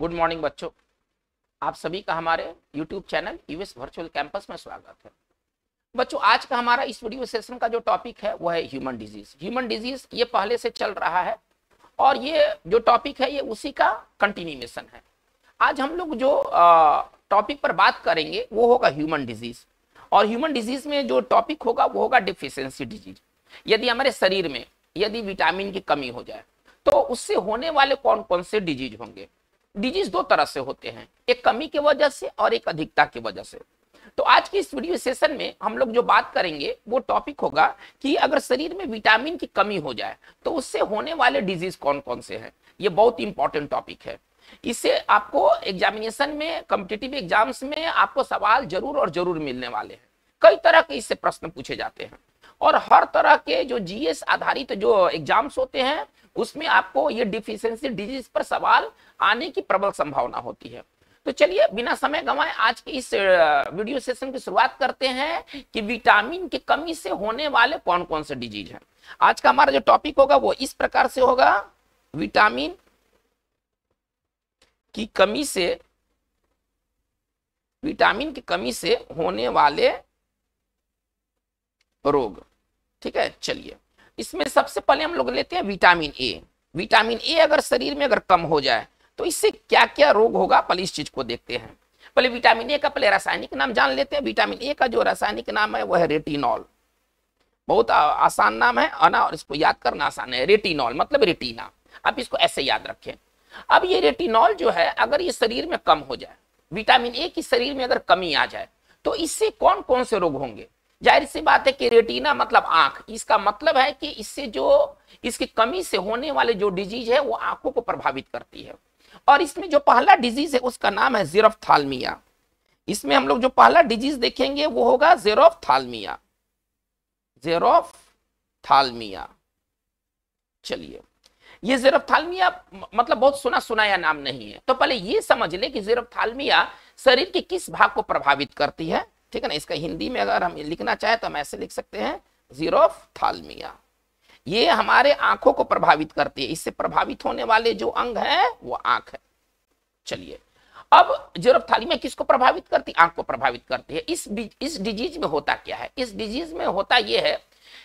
Good morning बच्चों आप सभी का हमारे YouTube channel US virtual campus में स्वागत है बच्चों आज का हमारा इस वीडियो सेशन का जो टॉपिक है वो है ह्यूमन डिजीज ह्यूमन डिजीज ये पहले से चल रहा है और ये जो टॉपिक है ये उसी का कंटिन्यूएशन है आज हम लोग जो टॉपिक पर बात करेंगे वो होगा ह्यूमन डिजीज और ह्यूमन डिजीज में जो टॉपिक होगा वो होगा डिफिशेंसी डिजीज यदि हमारे शरीर में यदि विटामिन की कमी हो जाए तो उससे होने वाले कौन कौन से डिजीज होंगे डिजीज दो तरह से होते हैं एक कमी की वजह से और एक अधिकता की वजह से तो आज की इस वीडियो सेशन में हम लोग जो बात करेंगे वो टॉपिक होगा कि अगर शरीर में विटामिन की कमी हो जाए तो उससे होने वाले डिजीज कौन कौन से हैं ये बहुत इंपॉर्टेंट टॉपिक है इससे आपको एग्जामिनेशन में कम्पिटेटिव एग्जाम्स में आपको सवाल जरूर और जरूर मिलने वाले हैं कई तरह के इससे प्रश्न पूछे जाते हैं और हर तरह के जो जीएस आधारित तो जो एग्जाम्स होते हैं उसमें आपको ये डिफिशियंसी डिजीज पर सवाल आने की प्रबल संभावना होती है तो चलिए बिना समय गंवाए आज के इस वीडियो सेशन की शुरुआत करते हैं कि विटामिन की कमी से होने वाले कौन कौन से डिजीज है आज का हमारा जो टॉपिक होगा वो इस प्रकार से होगा विटामिन की कमी से विटामिन की कमी से होने वाले रोग ठीक है चलिए इसमें सबसे पहले हम लोग लेते हैं विटामिन ए विटामिन ए अगर शरीर में अगर कम हो जाए तो इससे क्या क्या रोग होगा पहले इस चीज को देखते हैं पहले विटामिन ए का पहले रासायनिक नाम जान लेते हैं विटामिन ए का जो रासायनिक नाम है वह है रेटिनॉल बहुत आसान नाम है ना और इसको याद करना आसान है रेटिनॉल मतलब रेटिना आप इसको ऐसे याद रखें अब ये रेटिनॉल जो है अगर ये शरीर में कम हो जाए विटामिन ए की शरीर में अगर कमी आ जाए तो इससे कौन कौन से रोग होंगे जाहिर सी बात है कि रेटिना मतलब आंख इसका मतलब है कि इससे जो इसकी कमी से होने वाले जो डिजीज है वो आंखों को प्रभावित करती है और इसमें जो पहला डिजीज है उसका नाम है थालमिया इसमें हम लोग जो पहला डिजीज देखेंगे वो होगा जेरोफ्थालमिया थालमिया चलिए ये थालमिया मतलब बहुत सुना सुनाया नाम नहीं है तो पहले ये समझ ले कि थालमिया शरीर के किस भाग को प्रभावित करती है ठीक है ना इसका हिंदी में अगर हम लिखना चाहें तो हम ऐसे लिख सकते हैं जीरो थालमिया ये हमारे आंखों को प्रभावित करती है इससे प्रभावित होने वाले जो अंग है वो आंख है चलिए अब जीरो थालीमिया किसको प्रभावित करती आंख को प्रभावित करती है इस इस डिजीज में होता क्या है इस डिजीज में होता यह है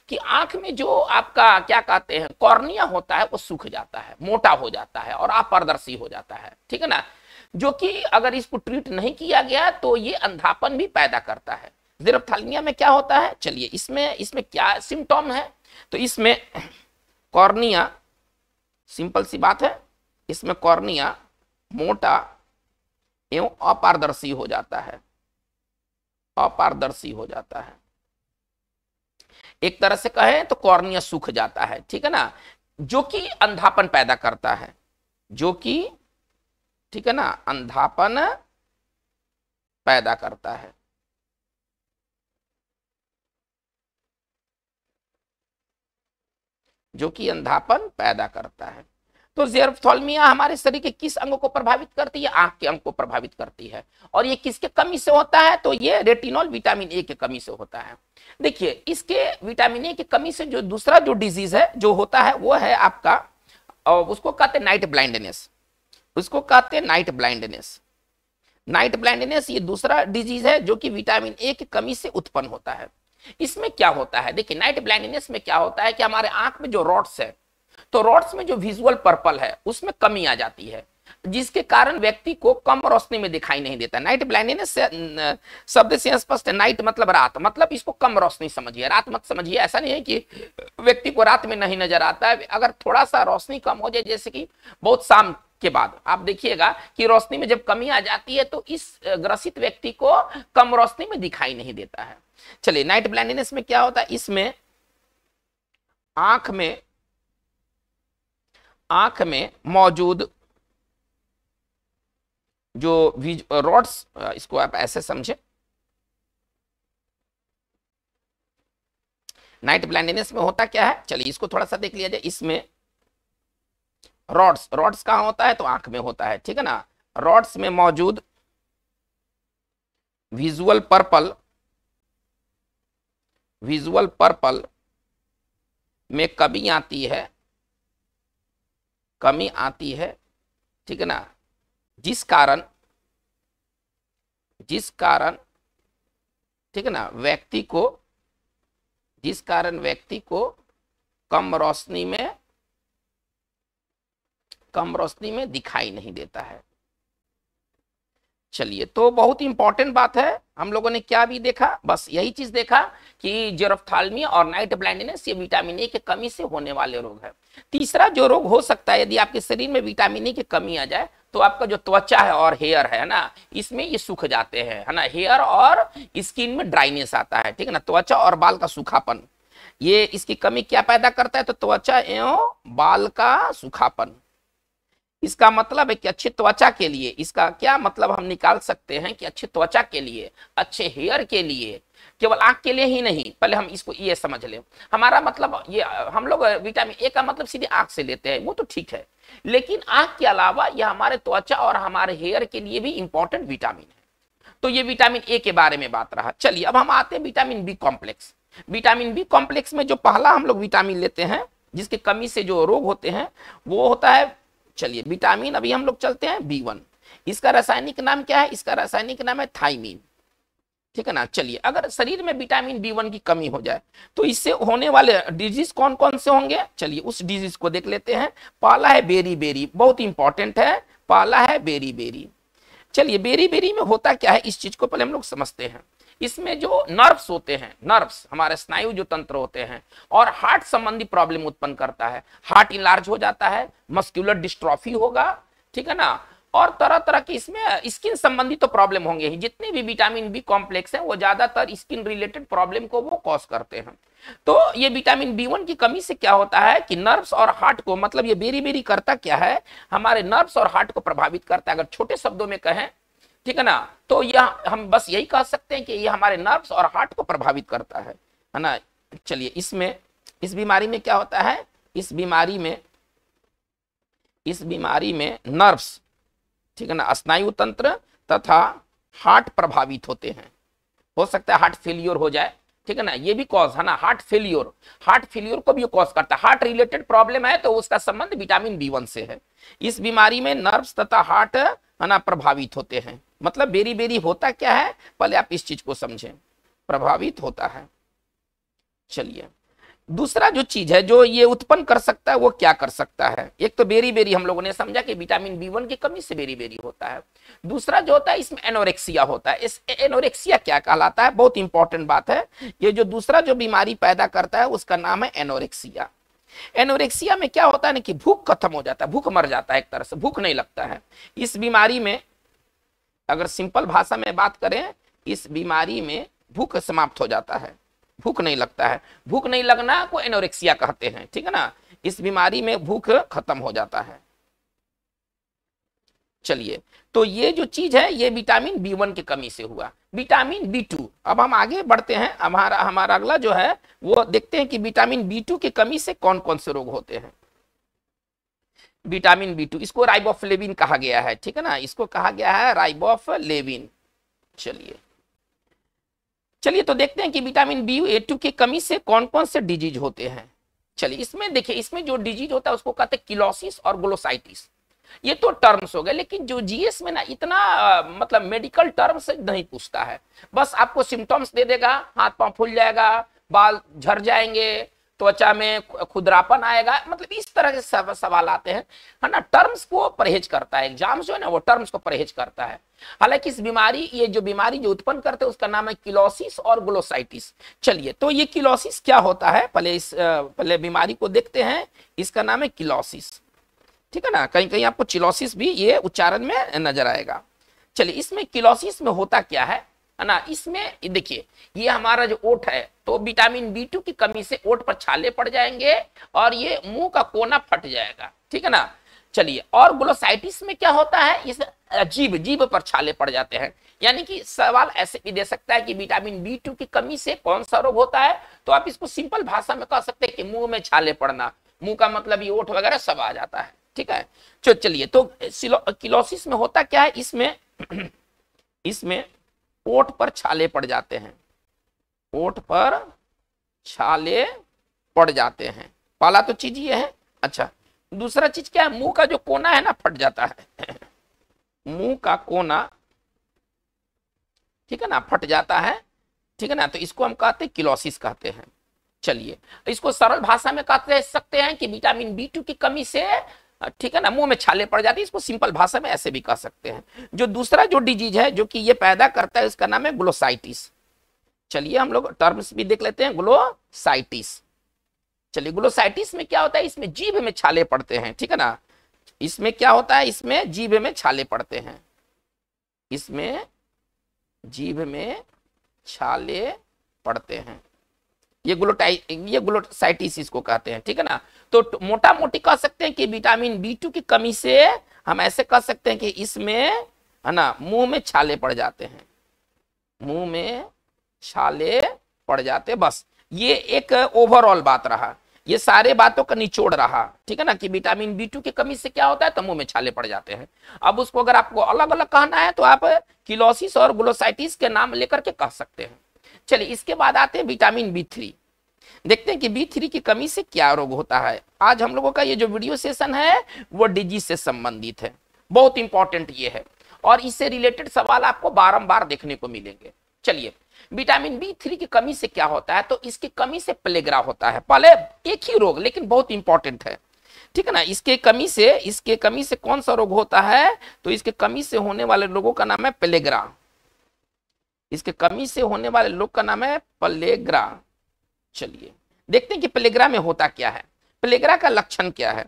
कि आंख में जो आपका क्या कहते हैं कॉर्निया होता है वो सूख जाता है मोटा हो जाता है और अपारदर्शी हो जाता है ठीक है ना जो कि अगर इसको ट्रीट नहीं किया गया तो ये अंधापन भी पैदा करता है जीरोप्थालमिया में क्या होता है चलिए इसमें इसमें क्या सिम्टोम है तो इसमें कॉर्निया सिंपल सी बात है इसमें कॉर्निया मोटा एवं अपारदर्शी हो जाता है अपारदर्शी हो जाता है एक तरह से कहें तो कॉर्निया सूख जाता है ठीक है ना जो कि अंधापन पैदा करता है जो कि ठीक है ना अंधापन पैदा करता है जो कि अंधापन पैदा करता है तो जेरफॉलमिया हमारे शरीर के किस अंग को प्रभावित करती है आंख के अंग को प्रभावित करती है और ये किसके कमी से होता है तो ये रेटिनॉल विटामिन ए के कमी से होता है देखिए इसके विटामिन ए की कमी से जो दूसरा जो डिजीज है जो होता है वो है आपका उसको कहते हैं नाइट ब्लाइंडनेस उसको कहते हैं नाइट ब्लाइंडनेस नाइट ब्लाइंडनेस ये दूसरा डिजीज है जो कि विटामिन ए की कमी से उत्पन्न होता है इसमें क्या होता है देखिए नाइट ब्लाइंडनेस में क्या होता है कि हमारे आंख में जो रॉड्स है तो रॉड्स में जो विजुअल पर्पल है उसमें कमी आ जाती है जिसके कारण व्यक्ति को कम रोशनी में दिखाई नहीं देता नाइट ब्लाइंडनेस शब्द से स्पष्ट है नाइट मतलब रात मतलब इसको कम रोशनी समझिए रात मत समझिए ऐसा नहीं है कि व्यक्ति को रात में नहीं नजर आता है अगर थोड़ा सा रोशनी कम हो जाए जैसे कि बहुत शाम के बाद आप देखिएगा कि रोशनी में जब कमी आ जाती है तो इस ग्रसित व्यक्ति को कम रोशनी में दिखाई नहीं देता है चलिए नाइट ब्लाइंडनेस में क्या होता है इसमें आंख में आंख में मौजूद जो रॉड्स इसको आप ऐसे समझे नाइट ब्लाइंडनेस में होता क्या है चलिए इसको थोड़ा सा देख लिया जाए इसमें रॉड्स रॉड्स कहाँ होता है तो आंख में होता है ठीक है ना रॉड्स में मौजूद विजुअल पर्पल विजुअल पर्पल में कमी आती है कमी आती है ठीक है ना जिस कारण जिस कारण ठीक है ना व्यक्ति को जिस कारण व्यक्ति को कम रोशनी में कम रोशनी में दिखाई नहीं देता है चलिए तो बहुत इंपॉर्टेंट बात है हम लोगों ने क्या भी देखा बस यही चीज देखा कि जेरोफ्थालमिया और नाइट ब्लाइंडनेस ये विटामिन ए की कमी से होने वाले रोग है तीसरा जो रोग हो सकता है यदि आपके शरीर में विटामिन ए की कमी आ जाए तो आपका जो त्वचा है और हेयर है ना इसमें ये सूख जाते हैं है ना हेयर और स्किन में ड्राइनेस आता है ठीक है ना त्वचा और बाल का सूखापन ये इसकी कमी क्या पैदा करता है तो त्वचा एवं बाल का सूखापन इसका मतलब है कि अच्छी त्वचा के लिए इसका क्या मतलब हम निकाल सकते हैं कि अच्छी त्वचा के लिए अच्छे हेयर के लिए केवल आंख के लिए ही नहीं पहले हम इसको ये समझ लें हमारा मतलब ये हम लोग विटामिन ए का मतलब सीधे आंख से लेते हैं वो तो ठीक है लेकिन आंख के अलावा यह हमारे त्वचा और हमारे हेयर के लिए भी इंपॉर्टेंट विटामिन है तो ये विटामिन ए के बारे में बात रहा चलिए अब हम आते हैं vitamin B complex vitamin B complex में जो पहला हम लोग विटामिन लेते हैं जिसके कमी से जो रोग होते हैं वो होता है चलिए विटामिन अभी हम लोग चलते हैं बी वन इसका रासायनिक नाम क्या है इसका रासायनिक नाम है थाइमीन ठीक है ना चलिए अगर शरीर में विटामिन बी वन की कमी हो जाए तो इससे होने वाले डिजीज कौन कौन से होंगे चलिए उस डिजीज को देख लेते हैं पाला है बेरी बेरी बहुत इंपॉर्टेंट है पाला है बेरी बेरी चलिए बेरी बेरी में होता क्या है इस चीज को पहले हम लोग समझते हैं इसमें जो नर्व्स होते हैं नर्व्स हमारे स्नायु जो तंत्र होते हैं और हार्ट संबंधी प्रॉब्लम उत्पन्न करता है हार्ट इलार्ज हो जाता है मस्क्यूलर डिस्ट्रॉफी होगा ठीक है ना और तरह तरह की इसमें स्किन संबंधी तो प्रॉब्लम होंगे ही जितने भी विटामिन बी कॉम्प्लेक्स हैं वो ज्यादातर स्किन रिलेटेड प्रॉब्लम को वो कॉज करते हैं तो ये विटामिन बी वन की कमी से क्या होता है कि नर्व्स और हार्ट को मतलब ये बेरी बेरी करता क्या है हमारे नर्व्स और हार्ट को प्रभावित करता है अगर छोटे शब्दों में कहें ठीक है ना तो यह हम बस यही कह सकते हैं कि यह हमारे नर्व्स और हार्ट को प्रभावित करता है है ना चलिए इसमें इस बीमारी में क्या होता है इस बीमारी में इस बीमारी में नर्व्स ठीक है ना स्नायु तंत्र तथा हार्ट प्रभावित होते हैं हो सकता है हार्ट फेल्योर हो जाए ठीक है ना ये भी कॉज है ना हार्ट फेल्योर हार्ट फेल्योर को भी कॉज करता है हार्ट रिलेटेड प्रॉब्लम है तो उसका संबंध विटामिन बी वन से है इस बीमारी में नर्व्स तथा हार्ट है ना प्रभावित होते हैं मतलब बेरी बेरी होता क्या है पहले आप इस चीज को समझें प्रभावित होता है चलिए दूसरा जो चीज है जो ये उत्पन्न कर सकता है वो क्या कर सकता है एक तो बेरी बेरी हम लोगों ने समझा कि विटामिन बी वन की कमी से बेरी बेरी होता है दूसरा जो होता है इसमें एनोरेक्सिया होता है इस एनोरेक्सिया क्या कहलाता है बहुत इंपॉर्टेंट बात है ये जो दूसरा जो बीमारी पैदा करता है उसका नाम है एनोरेक्सिया एनोरेक्सिया में क्या होता है ना कि भूख खत्म हो जाता है भूख मर जाता है एक तरह से भूख नहीं लगता है इस बीमारी में अगर सिंपल भाषा में बात करें इस बीमारी में भूख समाप्त हो जाता है भूख नहीं लगता है भूख नहीं लगना को एनोरेक्सिया कहते हैं ठीक है ना इस बीमारी में भूख खत्म हो जाता है चलिए तो ये जो चीज है ये विटामिन बी वन की कमी से हुआ विटामिन बी टू अब हम आगे बढ़ते हैं हमारा हमारा अगला जो है वो देखते हैं कि विटामिन बी टू की कमी से कौन कौन से रोग होते हैं विटामिन बी टू इसको राइबोफ्लेविन कहा गया है ठीक है ना इसको कहा गया है राइबोफ्लेविन चलिए चलिए तो देखते हैं कि विटामिन बी ए टू की कमी से कौन कौन से डिजीज होते हैं चलिए इसमें देखिए इसमें जो डिजीज होता है उसको कहते हैं किलोसिस और ग्लोसाइटिस ये तो टर्म्स हो गए लेकिन जो जीएस में ना इतना मतलब मेडिकल टर्म्स नहीं पूछता है बस आपको सिम्टम्स दे देगा हाथ पांव फूल जाएगा बाल झड़ जाएंगे त्वचा में खुदरापन आएगा मतलब इस तरह के सवाल आते हैं है ना टर्म्स को परहेज करता है एग्जाम जो है ना वो टर्म्स को परहेज करता है हालांकि इस बीमारी ये जो बीमारी जो उत्पन्न करते हैं उसका नाम है किलोसिस और ग्लोसाइटिस चलिए तो ये किलोसिस क्या होता है पहले इस पहले बीमारी को देखते हैं इसका नाम है किलोसिस ठीक है ना कहीं कहीं आपको चिलोसिस भी ये उच्चारण में नजर आएगा चलिए इसमें किलोसिस में होता क्या है है ना इसमें देखिए ये हमारा जो ओट है तो विटामिन बी टू की कमी से ओट पर छाले पड़ जाएंगे और ये मुंह का कोना फट जाएगा ठीक है ना चलिए और ग्लोसाइटिस में क्या होता है इस जीभ जीभ पर छाले पड़ जाते हैं यानी कि सवाल ऐसे भी दे सकता है कि विटामिन बी टू की कमी से कौन सा रोग होता है तो आप इसको सिंपल भाषा में कह सकते हैं कि मुंह में छाले पड़ना मुंह का मतलब ये ओठ वगैरह सब आ जाता है ठीक है चलिए तो किलोसिस में होता क्या है इसमें इसमें ओट पर छाले पड़ जाते हैं ओट पर छाले पड़ जाते हैं पाला तो चीज ये है अच्छा दूसरा चीज क्या है मुंह का जो कोना है ना फट जाता है मुंह का कोना ठीक है ना फट जाता है ठीक है ना तो इसको हम कहते हैं किलोसिस कहते हैं चलिए इसको सरल भाषा में कहते सकते हैं कि विटामिन बी टू की कमी से ठीक है ना मुंह में छाले पड़ जाते हैं इसको सिंपल भाषा में ऐसे भी कह सकते हैं जो दूसरा जो डिजीज है जो कि ये पैदा करता है इसका नाम है ग्लोसाइटिस चलिए हम लोग टर्म्स भी देख लेते हैं ग्लोसाइटिस चलिए ग्लोसाइटिस में क्या होता है इसमें जीभ में छाले पड़ते हैं ठीक है ना इसमें क्या होता है इसमें जीभ में छाले पड़ते हैं इसमें जीभ में छाले पड़ते हैं ये ग्लोटाइ ये ग्लोटाइटिस इसको कहते हैं ठीक है ना तो मोटा मोटी कह सकते हैं कि विटामिन बी टू की कमी से हम ऐसे कह सकते हैं कि इसमें है ना मुंह में छाले पड़ जाते हैं मुंह में छाले पड़ जाते बस ये एक ओवरऑल बात रहा ये सारे बातों का निचोड़ रहा ठीक है ना कि विटामिन बी टू की कमी से क्या होता है तो मुंह में छाले पड़ जाते हैं अब उसको अगर आपको अलग अलग कहना है तो आप किलोसिस और ग्लोसाइटिस के नाम लेकर के कह सकते हैं चलिए इसके बाद आते हैं विटामिन बी थ्री देखते हैं कि बी थ्री की कमी से क्या रोग होता है आज हम लोगों का ये जो वीडियो सेशन है वो डिजीज से संबंधित है बहुत इंपॉर्टेंट ये है और इससे रिलेटेड सवाल आपको बारम्बार देखने को मिलेंगे चलिए विटामिन बी थ्री की कमी से क्या होता है तो इसकी कमी से प्लेग्रा होता है पहले एक ही रोग लेकिन बहुत इंपॉर्टेंट है ठीक है ना इसके कमी से इसके कमी से कौन सा रोग होता है तो इसके कमी से होने वाले लोगों का नाम है प्लेग्रा इसके कमी से होने वाले लोग का नाम है प्लेग्रा चलिए देखते हैं कि प्लेग्रा में होता क्या है प्लेग्रा का लक्षण क्या है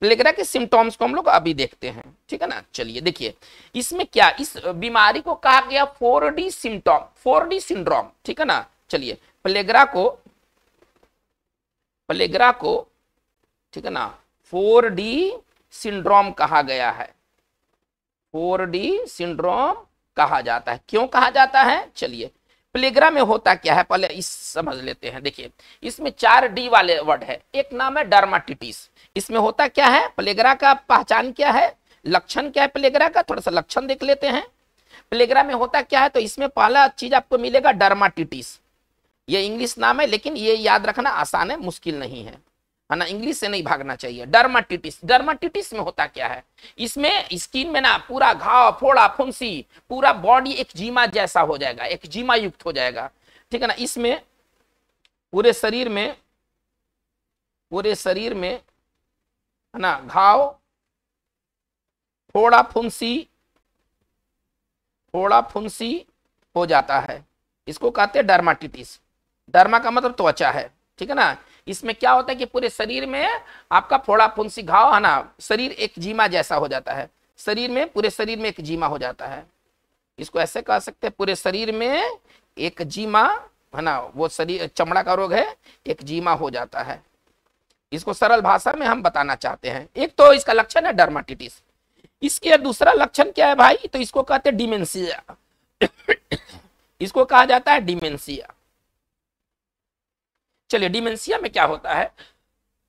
प्लेग्रा के सिम्टोम्स को हम लोग अभी देखते हैं ठीक है ना चलिए देखिए इसमें क्या इस बीमारी को कहा गया four D symptom four D syndrome ठीक है ना चलिए प्लेग्रा को प्लेग्रा को ठीक है ना फोर डी सिंड्रोम कहा गया है फोर डी सिंड्रोम कहा जाता है क्यों कहा जाता है चलिए प्लेग्रा में होता क्या है पहले इस समझ लेते हैं देखिए इसमें चार डी वाले वर्ड है एक नाम है डर्माटिटिस इसमें होता क्या है प्लेग्रा का पहचान क्या है लक्षण क्या है प्लेग्रा का थोड़ा सा लक्षण देख लेते हैं प्लेग्रा में होता क्या है तो इसमें पहला चीज आपको मिलेगा डर्माटिटिस ये इंग्लिश नाम है लेकिन ये याद रखना आसान है मुश्किल नहीं है है ना इंग्लिश से नहीं भागना चाहिए डर्माटिटिस डर्माटिटिस में होता क्या है इसमें स्किन में ना पूरा घाव फोड़ा फुंसी पूरा बॉडी एक जीमा जैसा हो जाएगा एक जीमा युक्त हो जाएगा ठीक है ना इसमें पूरे शरीर में पूरे शरीर में है ना घाव फोड़ा फुंसी फोड़ा फुंसी हो जाता है इसको कहते हैं डर्माटिटिस डर्मा का मतलब त्वचा है ठीक है ना इसमें क्या होता है कि पूरे शरीर में आपका फोड़ा फुंसी घाव है ना शरीर एक जीमा जैसा हो जाता है शरीर में पूरे शरीर में एक जीमा हो जाता है इसको ऐसे कह सकते हैं पूरे शरीर में एक जीमा है ना वो शरीर चमड़ा का रोग है एक जीमा हो जाता है इसको सरल भाषा में हम बताना चाहते हैं एक तो इसका लक्षण है डर्माटिटिस इसके दूसरा लक्षण क्या है भाई तो इसको कहते हैं डिमेंसिया इसको कहा जाता है डिमेंसिया चलिए डिमेंसिया में क्या होता है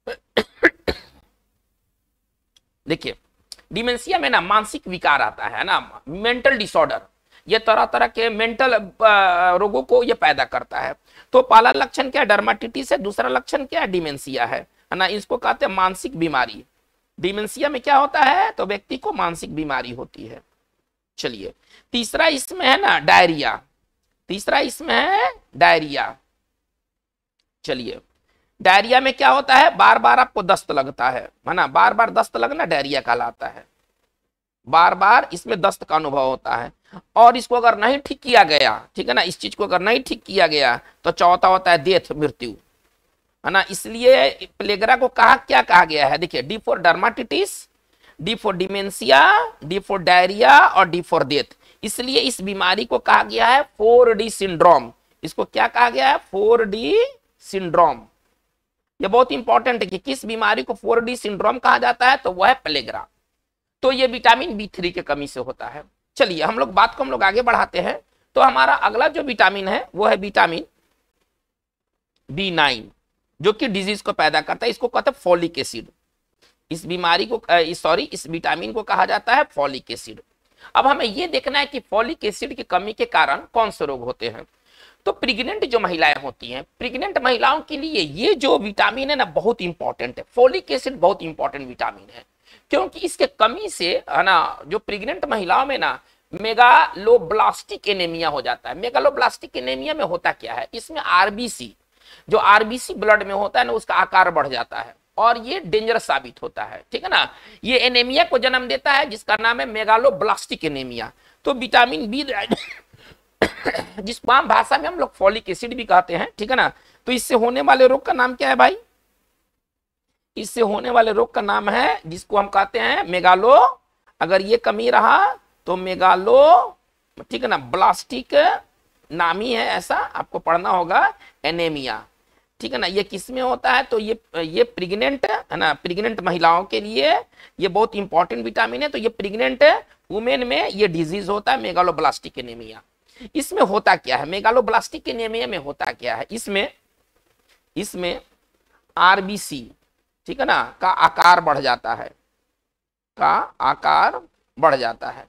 देखिए डिमेंसिया में ना मानसिक विकार आता है ना मेंटल डिसऑर्डर ये तरह तरह के मेंटल रोगों को ये पैदा करता है तो पहला लक्षण क्या है डर्माटिटिस है दूसरा लक्षण क्या है डिमेंसिया है ना इसको कहते हैं मानसिक बीमारी डिमेंसिया में क्या होता है तो व्यक्ति को मानसिक बीमारी होती है चलिए तीसरा इसमें है ना डायरिया तीसरा इसमें है डायरिया चलिए डायरिया में क्या होता है बार बार आपको दस्त लगता है ना बार बार दस्त लगना डायरिया कहलाता है बार बार इसमें दस्त का अनुभव होता है और इसको अगर नहीं ठीक किया गया ठीक है ना इस चीज को अगर नहीं ठीक किया गया तो चौथा होता है देथ मृत्यु है ना इसलिए प्लेगरा को कहा क्या कहा गया है देखिए D four dermatitis D four dementia D four diarrhoea और डी फोर डेथ इसलिए इस बीमारी को कहा गया है फोर डी सिंड्रोम इसको क्या कहा गया है फोर डी सिंड्रोम ये बहुत इंपॉर्टेंट है कि किस बीमारी को फोर डी सिंड्रोम कहा जाता है तो वह है प्लेग्रा तो ये विटामिन बी थ्री की कमी से होता है चलिए हम लोग बात को हम लोग आगे बढ़ाते हैं तो हमारा अगला जो विटामिन है वो है विटामिन बी नाइन जो कि डिजीज को पैदा करता है इसको कहते हैं फॉलिक एसिड इस बीमारी को सॉरी इस विटामिन को कहा जाता है फॉलिक एसिड अब हमें यह देखना है कि फॉलिक एसिड की कमी के कारण कौन से रोग होते हैं तो प्रेग्नेंट जो महिलाएं होती हैं प्रेग्नेंट महिलाओं के लिए ये जो विटामिन है ना बहुत इंपॉर्टेंट है फोलिक एसिड बहुत इंपॉर्टेंट विटामिन है क्योंकि इसके कमी से है ना जो प्रेग्नेंट महिलाओं में ना मेगालोब्लास्टिक एनेमिया हो जाता है मेगालोब्लास्टिक एनेमिया में होता क्या है इसमें आरबीसी जो आरबीसी ब्लड में होता है ना उसका आकार बढ़ जाता है और ये डेंजरस साबित होता है ठीक है ना ये एनेमिया को जन्म देता है जिसका नाम है मेगालोब्लास्टिक एनेमिया तो विटामिन बी जिस आम भाषा में हम लोग फॉलिक एसिड भी कहते हैं ठीक है ना तो इससे होने वाले रोग का नाम क्या है भाई इससे होने वाले रोग का नाम है जिसको हम कहते हैं मेगालो अगर ये कमी रहा तो मेगालो ठीक है ना ब्लास्टिक नामी है ऐसा आपको पढ़ना होगा एनेमिया ठीक है ना ये किस में होता है तो ये ये प्रेग्नेंट है ना प्रेग्नेंट महिलाओं के लिए ये बहुत इंपॉर्टेंट विटामिन है तो ये प्रेग्नेंट वुमेन में ये डिजीज होता है मेगालोब्लास्टिक एनीमिया इसमें होता क्या है मेगालोब्लास्टिक के नेमिया में होता क्या है इसमें इसमें आरबीसी ठीक है ना का आकार बढ़ जाता है का आकार बढ़ जाता है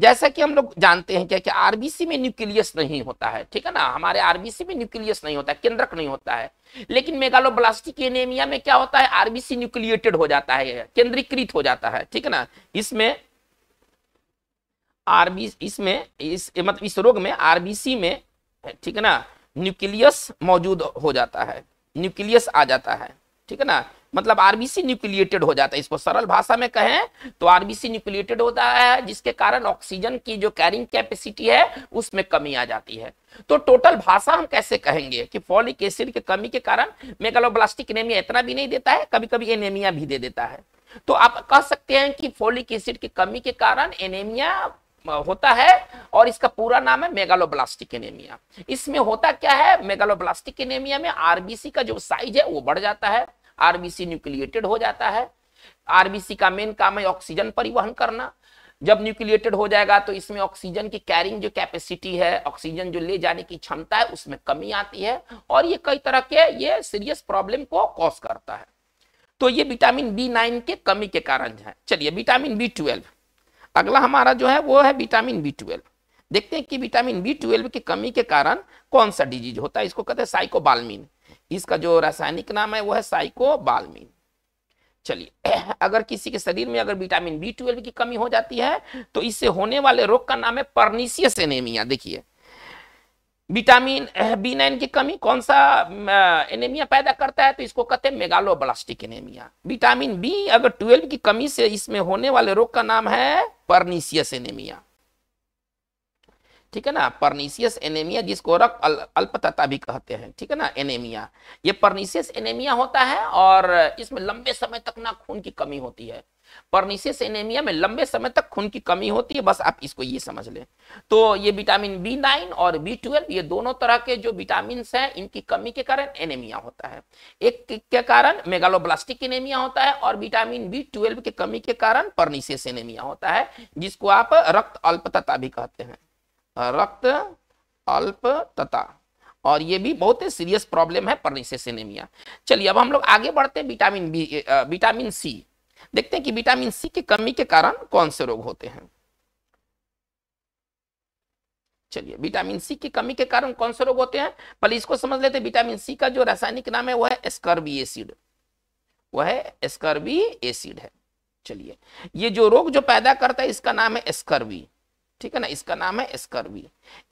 जैसा कि हम लोग जानते हैं क्या कि आरबीसी में न्यूक्लियस नहीं होता है ठीक है ना हमारे आरबीसी में न्यूक्लियस नहीं होता है केंद्रक नहीं होता है लेकिन मेगालोब्लास्टिक एनेमिया में क्या होता है आरबीसी न्यूक्लिएटेड हो जाता है केंद्रीकृत हो जाता है ठीक है ना इसमें आरबी इसमें इस मतलब इस रोग में आरबीसी में ठीक है ना न्यूक्लियस मौजूद हो जाता है न्यूक्लियस आ जाता है ठीक है ना मतलब आरबीसी न्यूक्लिएटेड हो जाता है इसको सरल भाषा में कहें तो आरबीसी न्यूक्लिएटेड होता है जिसके कारण ऑक्सीजन की जो कैरिंग कैपेसिटी है उसमें कमी आ जाती है तो टोटल भाषा हम कैसे कहेंगे कि फॉलिक एसिड की कमी के कारण मेगालोब्लास्टिक एनेमिया इतना भी नहीं देता है कभी कभी एनेमिया भी दे देता है तो आप कह सकते हैं कि फोलिक एसिड की कमी के कारण एनेमिया होता है और इसका पूरा नाम है मेगालोब्लास्टिक एनेमिया इसमें होता क्या है मेगालोब्लास्टिक एनेमिया में आरबीसी का जो साइज है वो बढ़ जाता है आरबीसी न्यूक्लिएटेड हो जाता है आरबीसी का मेन काम है ऑक्सीजन परिवहन करना जब न्यूक्लिएटेड हो जाएगा तो इसमें ऑक्सीजन की कैरिंग जो कैपेसिटी है ऑक्सीजन जो ले जाने की क्षमता है उसमें कमी आती है और ये कई तरह के ये सीरियस प्रॉब्लम को कॉज करता है तो ये विटामिन बी नाइन के कमी के कारण है चलिए विटामिन बी ट्वेल्व अगला हमारा जो है वो है विटामिन बी ट्वेल्व देखते हैं कि विटामिन बी ट्वेल्व की कमी के कारण कौन सा डिजीज होता है इसको कहते हैं साइकोबालमिन इसका जो रासायनिक नाम है वो है साइकोबालमिन चलिए अगर किसी के शरीर में अगर विटामिन बी ट्वेल्व की कमी हो जाती है तो इससे होने वाले रोग का नाम है परनीसियस एनेमिया देखिए विटामिन बी नाइन की कमी कौन सा एनेमिया पैदा करता है तो इसको कहते हैं मेगालोब्लास्टिक एनेमिया विटामिन बी अगर ट्वेल्व की कमी से इसमें होने वाले रोग का नाम है परनीसियस एनेमिया ठीक है ना परनीसियस एनेमिया जिसको रक्त अल, अल्पतता भी कहते हैं ठीक है ना एनेमिया ये परनीसियस एनेमिया होता है और इसमें लंबे समय तक ना खून की कमी होती है परनीसियस एनेमिया में लंबे समय तक खून की कमी होती है बस आप इसको ये समझ लें तो ये विटामिन बी नाइन और बी ट्वेल्व ये दोनों तरह के जो विटामिन हैं इनकी कमी के कारण एनेमिया होता है एक के कारण मेगालोब्लास्टिक एनेमिया होता है और विटामिन बी ट्वेल्व के कमी के कारण परनीसियस एनेमिया होता है जिसको आप रक्त अल्पतता भी कहते हैं रक्त अल्पतता और ये भी बहुत ही सीरियस प्रॉब्लम है परनीसियस एनेमिया चलिए अब हम लोग आगे बढ़ते हैं विटामिन बी विटामिन सी देखते हैं कि विटामिन सी की कमी के कारण कौन से रोग होते हैं चलिए विटामिन सी की कमी के कारण कौन से रोग होते हैं पहले इसको समझ लेते हैं विटामिन सी का जो रासायनिक नाम है वह है स्कर्बी एसिड वह है स्कर्बी एसिड है चलिए ये जो रोग जो पैदा करता है इसका नाम है स्कर्वी ठीक है ना इसका नाम है स्कर्वी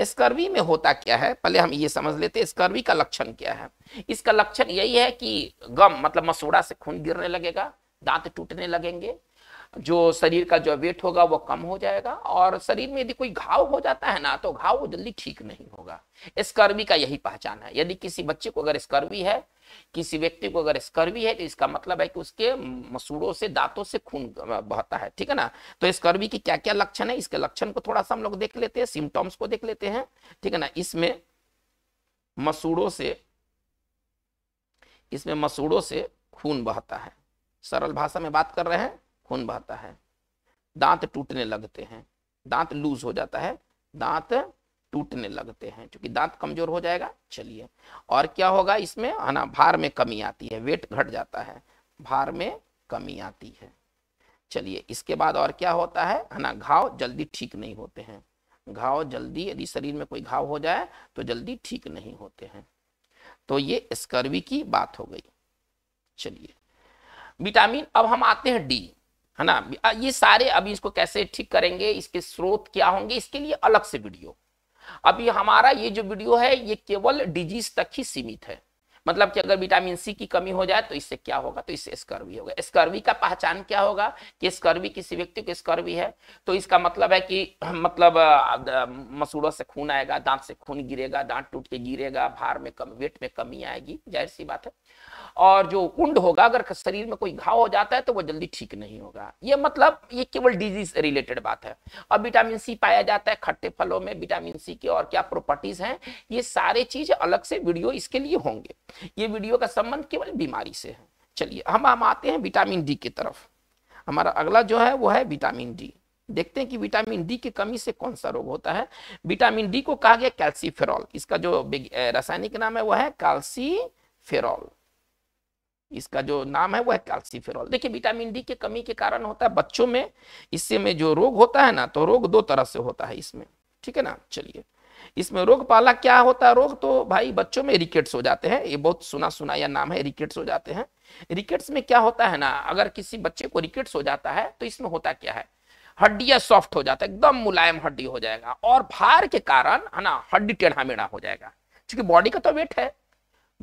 स्कर्वी में होता क्या है पहले हम ये समझ लेते हैं स्कर्वी का लक्षण क्या है इसका लक्षण यही है कि गम मतलब मसूड़ा से खून गिरने लगेगा दांत टूटने लगेंगे जो शरीर का जो वेट होगा वो कम हो जाएगा और शरीर में यदि कोई घाव हो जाता है ना तो घाव वो जल्दी ठीक नहीं होगा स्कर्वी का यही पहचान है यदि किसी बच्चे को अगर स्कर्वी है किसी व्यक्ति को अगर स्कर्वी है तो इसका मतलब है कि उसके मसूड़ों से दांतों से खून बहता है ठीक है ना तो स्कर्वी की क्या क्या लक्षण है इसके लक्षण को थोड़ा सा हम लोग देख लेते हैं सिम्टोम्स को देख लेते हैं ठीक है ना इसमें मसूड़ों से इसमें मसूड़ों से खून बहता है सरल भाषा में बात कर रहे हैं खून बहता है दांत टूटने लगते हैं दांत लूज हो जाता है दांत टूटने लगते हैं क्योंकि दांत कमजोर हो जाएगा चलिए और क्या होगा इसमें है ना भार में कमी आती है वेट घट जाता है भार में कमी आती है चलिए इसके बाद और क्या होता है है ना घाव जल्दी ठीक नहीं होते हैं घाव जल्दी यदि शरीर में कोई घाव हो जाए तो जल्दी ठीक नहीं होते हैं तो ये स्कर्वी की बात हो गई चलिए विटामिन अब हम आते हैं डी है ना ये सारे अभी इसको कैसे ठीक करेंगे इसके स्रोत क्या होंगे इसके लिए अलग से वीडियो अभी हमारा ये जो वीडियो है ये केवल डिजीज तक ही सीमित है मतलब कि अगर विटामिन सी की कमी हो जाए तो इससे क्या होगा तो इससे स्कर्वी होगा स्कर्वी का पहचान क्या होगा कि स्कर्वी किसी व्यक्ति को स्कर्वी है तो इसका मतलब है कि मतलब मसूड़ों से खून आएगा दांत से खून गिरेगा दांत टूट के गिरेगा भार में कम वेट में कमी आएगी जाहिर सी बात है और जो उंड होगा अगर शरीर में कोई घाव हो जाता है तो वो जल्दी ठीक नहीं होगा ये मतलब ये केवल डिजीज रिलेटेड बात है अब विटामिन सी पाया जाता है खट्टे फलों में विटामिन सी के और क्या प्रॉपर्टीज हैं ये सारे चीज अलग से वीडियो इसके लिए होंगे ये वीडियो का संबंध केवल बीमारी से है चलिए हम हम आते हैं विटामिन डी की तरफ हमारा अगला जो है वो है विटामिन डी देखते हैं कि विटामिन डी की कमी से कौन सा रोग होता है विटामिन डी को कहा गया कैल्सीफेरॉल इसका जो रासायनिक नाम है वो है कैल्सीफेरॉल इसका जो नाम है है कैल्सिफेरॉल देखिए विटामिन डी के कमी के कारण होता है बच्चों में इससे में जो रोग होता है ना तो रोग दो तरह से होता है इसमें ठीक है ना चलिए इसमें रोग पाला क्या होता है रोग तो भाई बच्चों में रिकेट्स हो जाते हैं ये बहुत सुना सुनाया नाम है रिकेट्स हो जाते हैं रिकेट्स में क्या होता है ना अगर किसी बच्चे को रिकेट्स हो जाता है तो इसमें होता क्या है हड्डियां सॉफ्ट हो जाता है एकदम मुलायम हड्डी हो जाएगा और भार के कारण है ना हड्डी टेढ़ा मेढ़ा हो जाएगा क्योंकि बॉडी का तो वेट है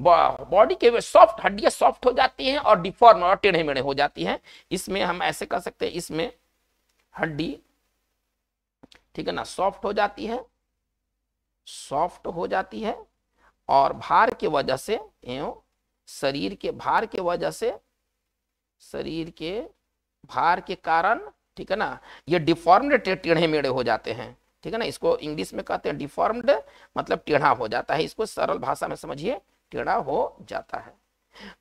बॉडी के सॉफ्ट हड्डियां सॉफ्ट हो जाती हैं और डिफॉर्म और टेढ़े मेढ़े हो जाती हैं इसमें हम ऐसे कर सकते हैं इसमें हड्डी ठीक है ना सॉफ्ट हो जाती है सॉफ्ट हो जाती है और भार के वजह से एवं शरीर के भार के वजह से शरीर के भार के कारण ठीक है ना ये डिफॉर्म्ड टेढ़े मेढ़े हो जाते हैं ठीक है ना इसको इंग्लिश में कहते हैं डिफॉर्म्ड मतलब टेढ़ा हो जाता है इसको सरल भाषा में समझिए टेढ़ा हो जाता है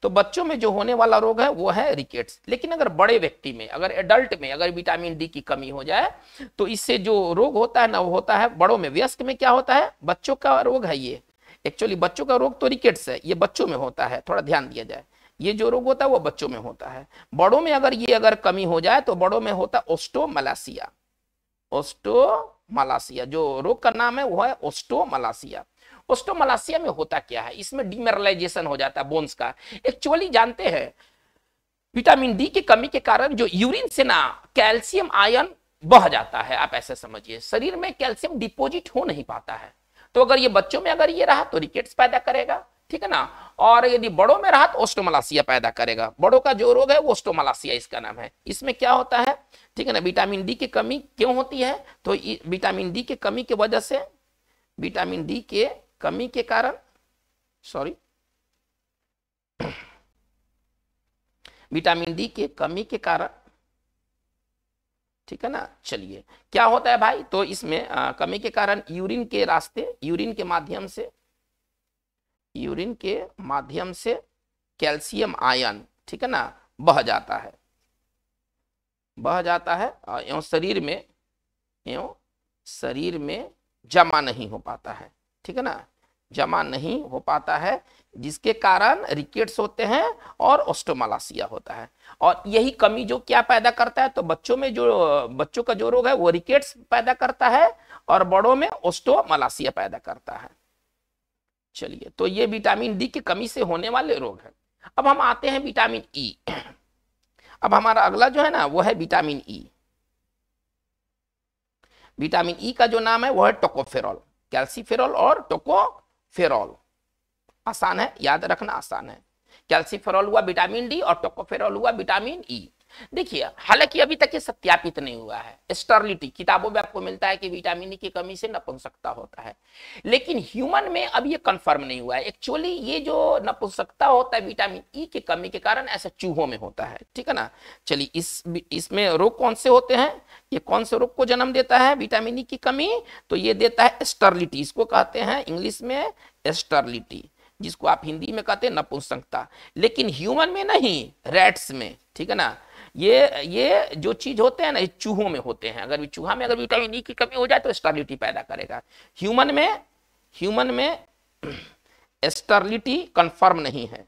तो बच्चों में जो होने वाला रोग है वो है रिकेट्स लेकिन अगर बड़े व्यक्ति में अगर एडल्ट में अगर विटामिन डी की कमी हो जाए तो इससे जो रोग होता है ना वो होता है बड़ों में व्यस्क में क्या होता है बच्चों का रोग है ये एक्चुअली बच्चों का रोग तो रिकेट्स है ये बच्चों में होता है थोड़ा ध्यान दिया जाए ये जो रोग होता है वो बच्चों में होता है बड़ों में अगर ये अगर कमी हो जाए तो बड़ों में होता है ओस्टोमलासिया ओस्टोमलासिया जो रोग का नाम है वो है ओस्टोमलासिया ऑस्टोमलासिया में होता क्या है इसमें डिमेरलाइजेशन हो जाता है बोन्स का एक्चुअली जानते हैं विटामिन डी की कमी के कारण जो यूरिन से ना कैल्शियम आयन बह जाता है आप ऐसे समझिए शरीर में कैल्शियम डिपोजिट हो नहीं पाता है तो अगर ये बच्चों में अगर ये रहा तो रिकेट्स पैदा करेगा ठीक है ना और यदि बड़ों में रहा तो ओस्टोमलासिया पैदा करेगा बड़ों का जो रोग है वो ओस्टोमलासिया इसका नाम है इसमें क्या होता है ठीक है ना विटामिन डी की कमी क्यों होती है तो विटामिन डी की कमी की वजह से विटामिन डी के कमी के कारण सॉरी विटामिन डी के कमी के कारण ठीक है ना चलिए क्या होता है भाई तो इसमें आ, कमी के कारण यूरिन के रास्ते यूरिन के माध्यम से यूरिन के माध्यम से कैल्शियम आयन ठीक है ना बह जाता है बह जाता है एवं शरीर में एवं शरीर में जमा नहीं हो पाता है ठीक है ना जमा नहीं हो पाता है जिसके कारण रिकेट्स होते हैं और ऑस्टोमालासिया होता है और यही कमी जो क्या पैदा करता है तो बच्चों में जो बच्चों का जो रोग है वो रिकेट्स पैदा करता है और बड़ों में ऑस्टोमालासिया पैदा करता है चलिए तो ये विटामिन डी की कमी से होने वाले रोग है अब हम आते हैं विटामिन ई e. अब हमारा अगला जो है ना वो है vitamin E e. Vitamin E e का जो नाम है वो है टोकोफेरॉल कैल्सीफेरॉल और टोकोफेरॉल आसान है याद रखना आसान है कैल्सीफेरॉल हुआ विटामिन डी और टोकोफेरॉल हुआ विटामिन ई e. देखिए हालांकि अभी तक ये सत्यापित नहीं हुआ है स्टर्लिटी किताबों में आपको मिलता है कि विटामिन e की कमी से नपुंसकता होता है लेकिन ह्यूमन में अब ये कंफर्म नहीं हुआ है एक्चुअली ये जो नपुंसकता होता है विटामिन ई e की कमी के कारण ऐसा चूहों में होता है ठीक है ना चलिए इस इसमें रोग कौन से होते हैं ये कौन से रोग को जन्म देता है विटामिन ई e की कमी तो ये देता है स्टर्लिटी इसको कहते हैं इंग्लिश में स्टर्लिटी जिसको आप हिंदी में कहते हैं नपुंसकता लेकिन ह्यूमन में नहीं रेट्स में ठीक है ना ये ये जो चीज होते हैं ना ये चूहों में होते हैं अगर चूहा में अगर विटामिन ई e की कमी हो जाए तो स्टर्लिटी पैदा करेगा ह्यूमन में ह्यूमन में स्टर्लिटी कंफर्म नहीं है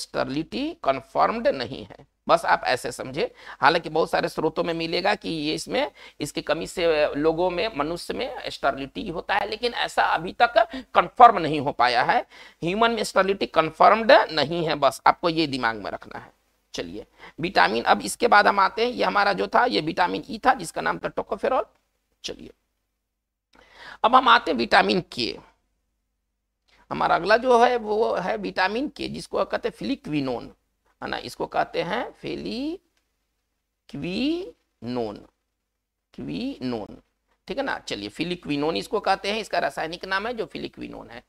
स्टर्लिटी कंफर्म्ड नहीं है बस आप ऐसे समझे हालांकि बहुत सारे स्रोतों में मिलेगा कि ये इसमें इसकी कमी से लोगों में मनुष्य में स्टर्लिटी होता है लेकिन ऐसा अभी तक कंफर्म नहीं हो पाया है ह्यूमन में स्टर्लिटी कंफर्म्ड नहीं है बस आपको ये दिमाग में रखना है चलिए विटामिन अब इसके बाद हम आते हैं ये हमारा जो था ये विटामिन ई e था जिसका नाम था टोकोफेरॉल चलिए अब हम आते हैं विटामिन के हमारा अगला जो है वो है विटामिन के जिसको कहते हैं फिलिक्विनोन है ना इसको कहते हैं फेली क्वी नोन क्वी नोन ठीक है ना चलिए फिलिक्विनोन इसको कहते हैं इसका रासायनिक नाम है जो फिलिक्विनोन है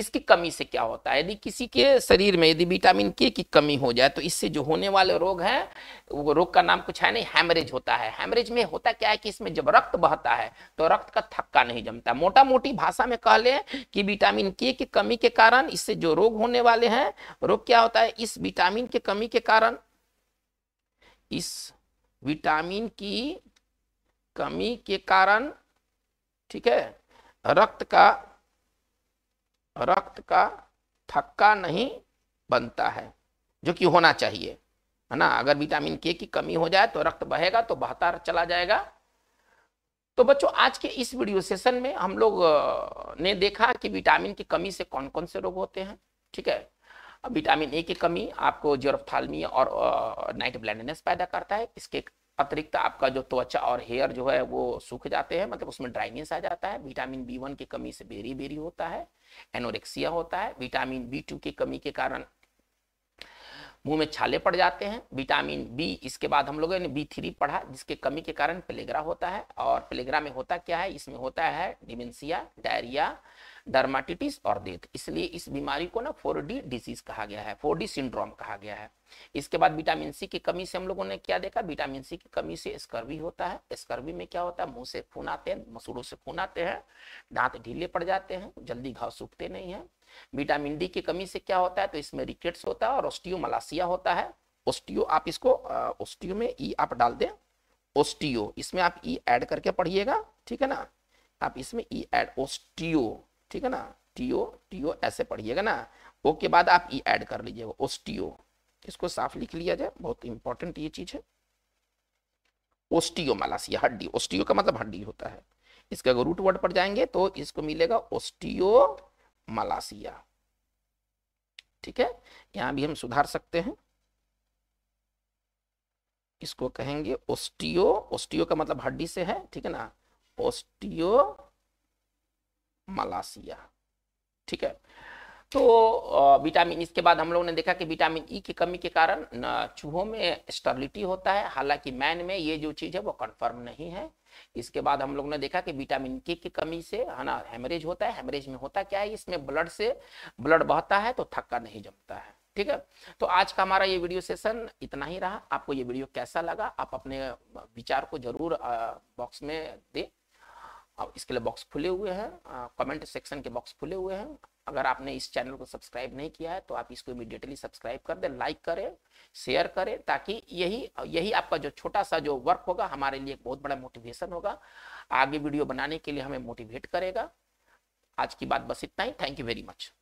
इसकी कमी से क्या होता है यदि किसी के शरीर में यदि विटामिन के की कमी हो जाए तो इससे जो होने वाले रोग हैं वो रोग का नाम कुछ है नहीं हैमरेज होता है हैमरेज में होता क्या है कि इसमें जब रक्त बहता है तो रक्त का थक्का नहीं जमता मोटा मोटी भाषा में कह लें कि विटामिन के की कमी के कारण इससे जो रोग होने वाले हैं रोग क्या होता है इस विटामिन के कमी के कारण इस विटामिन की कमी के कारण ठीक है रक्त का रक्त का थक्का नहीं बनता है जो कि होना चाहिए है ना अगर विटामिन के की कमी हो जाए तो रक्त बहेगा तो बहता चला जाएगा तो बच्चों आज के इस वीडियो सेशन में हम लोग ने देखा कि विटामिन की कमी से कौन कौन से रोग होते हैं ठीक है विटामिन ए की कमी आपको जोरफ्थालमी और नाइट ब्लाइंडनेस पैदा करता है इसके अतिरिक्त आपका जो त्वचा और हेयर जो है वो सूख जाते हैं मतलब उसमें ड्राइनेस आ जाता है विटामिन बी वन की कमी से बेरी बेरी होता है एनोरेक्सिया होता है विटामिन बी टू की कमी के कारण मुंह में छाले पड़ जाते हैं विटामिन बी इसके बाद हम लोगों ने बी थ्री पढ़ा जिसके कमी के कारण प्लेग्रा होता है और प्लेग्रा में होता क्या है इसमें होता है डिमेंसिया डायरिया डर्माटिटिस और देख इसलिए इस बीमारी को ना फोर डी डिजीज कहा गया है फोर डी सिंड्रोम कहा गया है इसके बाद विटामिन सी की कमी से हम लोगों ने क्या देखा विटामिन सी की कमी से स्कर्वी होता है स्कर्वी में क्या होता है मुंह से खून आते हैं मसूड़ों से खून आते हैं दांत ढीले पड़ जाते हैं जल्दी घाव सूखते नहीं है विटामिन डी की कमी से क्या होता है तो इसमें रिकेट्स होता है और मलासिया होता है ओस्टियो आप इसको ओस्टियो में ई आप डाल दें ओस्टियो इसमें आप ई ऐड करके पढ़िएगा ठीक है ना आप इसमें ई ऐड ओस्टियो ठीक है ना टीओ टीओ ऐसे पढ़िएगा ना ओ के बाद आप ई e ऐड कर लीजिएगा ओस टीओ इसको साफ लिख लिया जाए बहुत इंपॉर्टेंट ये चीज़ है ओस्टियोमालास या हड्डी ओस्टियो का मतलब हड्डी होता है इसके अगर रूट वर्ड पर जाएंगे तो इसको मिलेगा ओस्टियो मालासिया ठीक है यहां भी हम सुधार सकते हैं इसको कहेंगे ओस्टियो ओस्टियो का मतलब हड्डी से है ठीक है ना ओस्टियो मलासिया ठीक है तो विटामिन e इसके बाद हम लोगों ने देखा कि विटामिन ई e की कमी के कारण चूहों में स्टर्लिटी होता है हालांकि मैन में ये जो चीज़ है वो कंफर्म नहीं है इसके बाद हम लोग ने देखा कि विटामिन के की कमी से है ना हेमरेज होता है हेमरेज में होता क्या है इसमें ब्लड से ब्लड बहता है तो थक्का नहीं जमता है ठीक है तो आज का हमारा ये वीडियो सेशन इतना ही रहा आपको ये वीडियो कैसा लगा आप अपने विचार को जरूर बॉक्स में दें अब इसके लिए बॉक्स खुले हुए हैं कमेंट सेक्शन के बॉक्स खुले हुए हैं अगर आपने इस चैनल को सब्सक्राइब नहीं किया है तो आप इसको इमीडिएटली सब्सक्राइब कर दें लाइक करें शेयर करें ताकि यही यही आपका जो छोटा सा जो वर्क होगा हमारे लिए एक बहुत बड़ा मोटिवेशन होगा आगे वीडियो बनाने के लिए हमें मोटिवेट करेगा आज की बात बस इतना ही थैंक यू वेरी मच